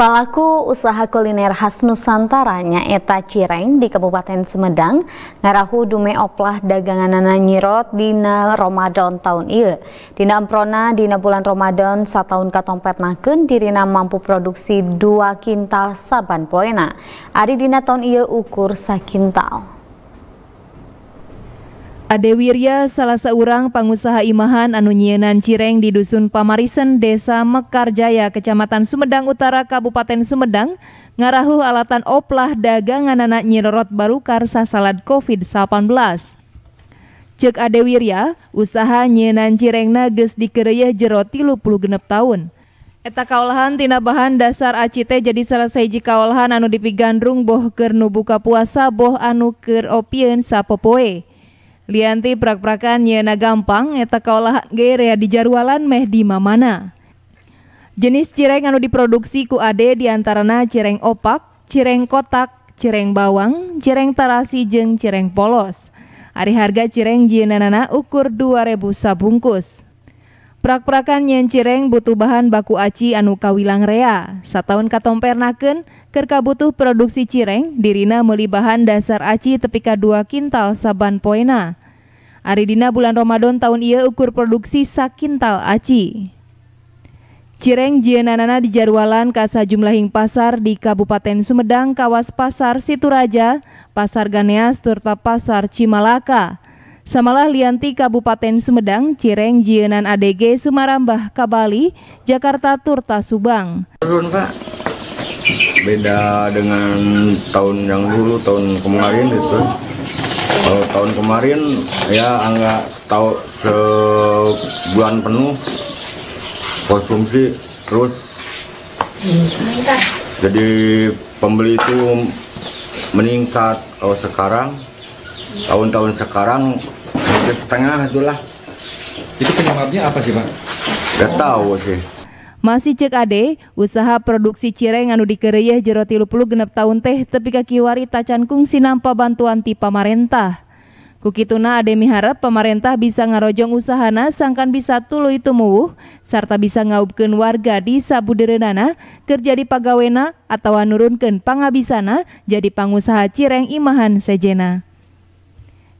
Pelaku usaha kuliner khas Nusantara nyaeta Cireng di Kabupaten Sumedang ngarahu dume oplah daganganana nyirot dina Ramadan tahun il. Dina amprona dina bulan Ramadan sataun naken dirina mampu produksi dua kintal saban poena. Ari dina tahun il ukur sakintal. Ade Wirya salah seorang pengusaha imahan anu nyienan cireng di Dusun Pamarisen, Desa Mekarjaya, Kecamatan Sumedang Utara, Kabupaten Sumedang, ngarahu alatan oplah dagangan anak nyirorot karsa salad COVID-19. Cek Ade Wirya, usaha nyienan cireng nages di Kereyah jero genep tahun. Eta kaolahan tina bahan dasar acite jadi selesai jika olahan anu dipigandrung boh ker buka puasa boh anu ker opieun sapopoe. Lianti prak-prakan nyena gampang eta kaulah gerea di jarwalan meh di mamana. Jenis cireng anu diproduksi ku ade diantarana cireng opak, cireng kotak, cireng bawang, cireng terasi jeng cireng polos. Hari harga cireng jienanana ukur 2000 sabungkus. Prak-prakan yang cireng butuh bahan baku aci anu kawilang rea. katomper naken kerka butuh produksi cireng, dirina meli bahan dasar aci tepika dua kintal saban poena. Ari dina bulan Ramadan tahun ia ukur produksi sakintal aci. Cireng jienanana dijarwalan kasa sajumlahing pasar di Kabupaten Sumedang, Kawas Pasar Situraja, Pasar Ganeas, serta Pasar Cimalaka. Samalah Lianti Kabupaten Sumedang, Cireng, Jienan ADG, Sumarambah, Kabali, Jakarta, Turta, Subang. Turun Pak, beda dengan tahun yang dulu, tahun kemarin itu. Kalau tahun kemarin ya enggak tahu sebulan penuh konsumsi terus jadi pembeli itu meningkat kalau sekarang tahun-tahun sekarang hampir setengah itulah. Itu penyebabnya apa sih Pak? Gak tahu sih. Masih cek ade, usaha produksi cireng anu dikereyeh jero tilu puluh genep tahun teh tepi kakiwari tacankung sinampa bantuan ti pamarentah. Kukituna ade miharap pemerintah bisa ngarojong usahana sangkan bisa tuluy tumuwuh, serta bisa ngaubkeun warga di sabuderenana kerja di pagawena atau nurunken pangabisana jadi pangusaha cireng imahan sejena.